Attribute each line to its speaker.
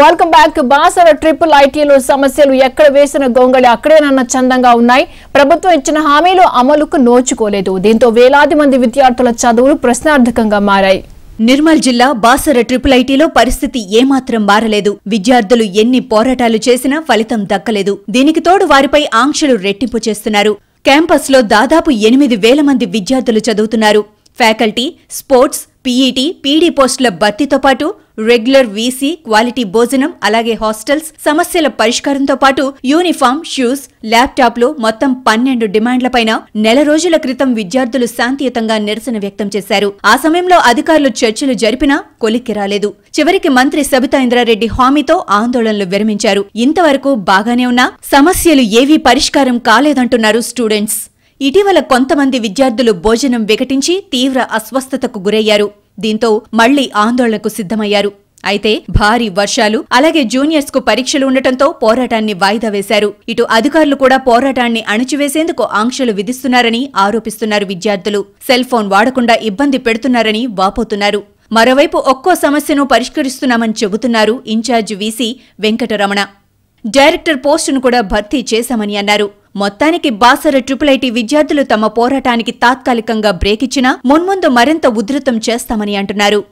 Speaker 1: welcome back Basara triple ఐటీలు సమస్యలు ఎక్కడ వేసిన గొంగళి అక్కడేనన్న చందంగా ఉన్నాయి ప్రభుత్వం ఇచ్చిన హామీలు అమలుకు నోచుకోలేదు దీంతో వేలాది మంది విద్యార్థుల చదువులు ప్రశ్నార్థకంగా మారాయి నిర్మల్ జిల్లా బాసర ట్రిపుల్ ఐటీలో పరిస్థితి ఏమాత్రం
Speaker 2: మారలేదు విద్యార్థులు ఎన్ని పోరాటాలు చేసినా ఫలితం దక్కలేదు దీనికి తోడు వారిపై ఆంక్షలు రెట్టింపు చేస్తున్నారు క్యాంపస్లో దాదాపు ఎనిమిది వేల మంది విద్యార్థులు చదువుతున్నారు ఫ్యాకల్టీ స్పోర్ట్స్ పీఈటీ పీడీ పోస్టుల భర్తీతో పాటు రెగ్యులర్ వీసీ క్వాలిటీ భోజనం అలాగే హాస్టల్స్ సమస్యల పరిష్కారంతో పాటు యూనిఫామ్ షూస్ ల్యాప్టాప్లు మొత్తం పన్నెండు డిమాండ్లపైన నెల రోజుల క్రితం విద్యార్థులు శాంతియుతంగా నిరసన వ్యక్తం చేశారు ఆ సమయంలో అధికారులు చర్చలు జరిపినా కొలిక్కి రాలేదు చివరికి మంత్రి సబితా ఇంద్రారెడ్డి హామీతో ఆందోళనలు విరమించారు ఇంతవరకు బాగానే ఉన్నా సమస్యలు ఏవీ పరిష్కారం కాలేదంటున్నారు స్టూడెంట్స్ ఇటీవల కొంతమంది విద్యార్థులు భోజనం వికటించి తీవ్ర అస్వస్థతకు గురయ్యారు దీంతో మళ్లీ ఆందోళనకు సిద్ధమయ్యారు అయితే భారీ వర్షాలు అలాగే జూనియర్స్ కు పరీక్షలు ఉండటంతో పోరాటాన్ని వాయిదా వేశారు ఇటు అధికారులు కూడా పోరాటాన్ని అణచివేసేందుకు ఆంక్షలు విధిస్తున్నారని ఆరోపిస్తున్నారు విద్యార్థులు సెల్ ఫోన్ వాడకుండా ఇబ్బంది పెడుతున్నారని వాపోతున్నారు మరోవైపు ఒక్కో సమస్యను పరిష్కరిస్తున్నామని చెబుతున్నారు ఇన్ఛార్జ్ వీసీ వెంకటరమణ డైరెక్టర్ పోస్టును కూడా భర్తీ చేశామని అన్నారు మొత్తానికి బాసర ట్రిపుల్ ఐటీ విద్యార్థులు తమ పోరాటానికి తాత్కాలికంగా బ్రేక్ ఇచ్చినా మున్ముందు మరింత ఉధృతం చేస్తామని అంటున్నారు